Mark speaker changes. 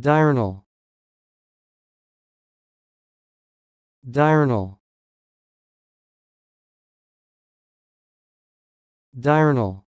Speaker 1: diurnal diurnal diurnal